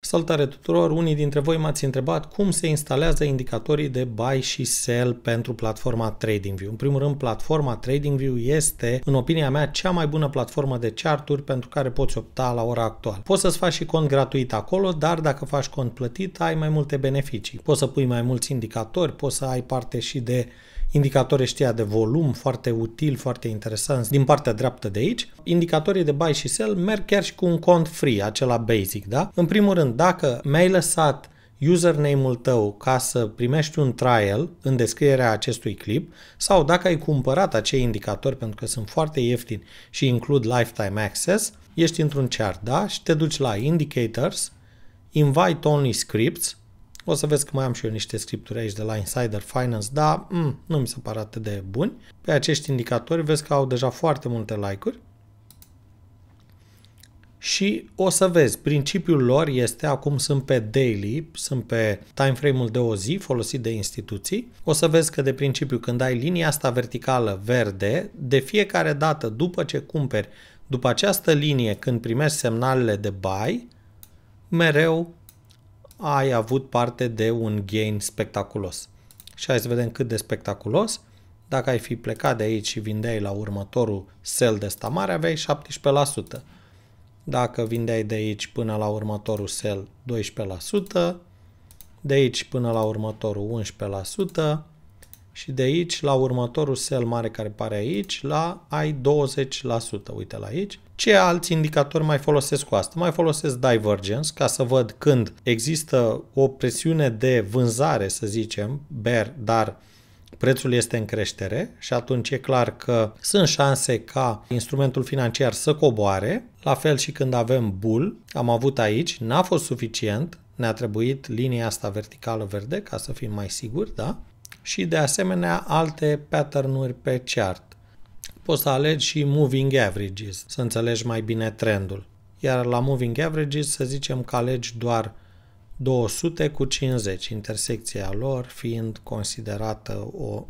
Salutare tuturor! Unii dintre voi m-ați întrebat cum se instalează indicatorii de buy și sell pentru platforma TradingView. În primul rând, platforma TradingView este, în opinia mea, cea mai bună platformă de charturi pentru care poți opta la ora actuală. Poți să-ți faci și cont gratuit acolo, dar dacă faci cont plătit, ai mai multe beneficii. Poți să pui mai mulți indicatori, poți să ai parte și de indicatori ăștia de volum foarte util, foarte interesant din partea dreaptă de aici. Indicatorii de buy și sell merg chiar și cu un cont free, acela basic, da? În primul rând, dacă mi-ai lăsat username-ul tău ca să primești un trial în descrierea acestui clip sau dacă ai cumpărat acei indicatori pentru că sunt foarte ieftini și includ lifetime access, ești într-un chart, da? Și te duci la indicators, invite only scripts, o să vezi că mai am și eu niște scripturi aici de la Insider Finance, dar mm, nu mi se pare atât de buni. Pe acești indicatori vezi că au deja foarte multe like-uri. Și o să vezi, principiul lor este, acum sunt pe daily, sunt pe timeframe-ul de o zi folosit de instituții, o să vezi că de principiu când ai linia asta verticală verde, de fiecare dată după ce cumperi, după această linie când primești semnalele de buy, mereu ai avut parte de un gain spectaculos. Și hai să vedem cât de spectaculos. Dacă ai fi plecat de aici și vindeai la următorul sell de stamare, aveai 17%. Dacă vindeai de aici până la următorul sell, 12%. De aici până la următorul, și de aici la următorul sel mare care pare aici, la ai 20%, uite la aici. Ce alți indicatori mai folosesc cu asta? Mai folosesc divergence ca să văd când există o presiune de vânzare, să zicem, bear, dar prețul este în creștere și atunci e clar că sunt șanse ca instrumentul financiar să coboare, la fel și când avem bull, am avut aici, n-a fost suficient, ne-a trebuit linia asta verticală verde ca să fim mai siguri, da? și de asemenea alte pattern-uri pe chart. Poți să alegi și moving averages, să înțelegi mai bine trendul. Iar la moving averages să zicem că alegi doar 200 cu 50, intersecția lor fiind considerată o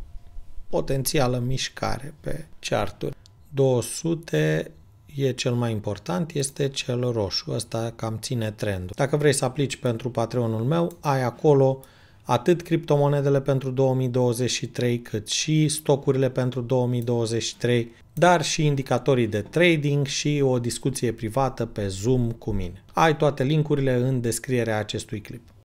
potențială mișcare pe charturi. 200 e cel mai important, este cel roșu, ăsta cam ține trendul. Dacă vrei să aplici pentru Patreonul meu, ai acolo atât criptomonedele pentru 2023 cât și stocurile pentru 2023, dar și indicatorii de trading și o discuție privată pe Zoom cu mine. Ai toate linkurile în descrierea acestui clip.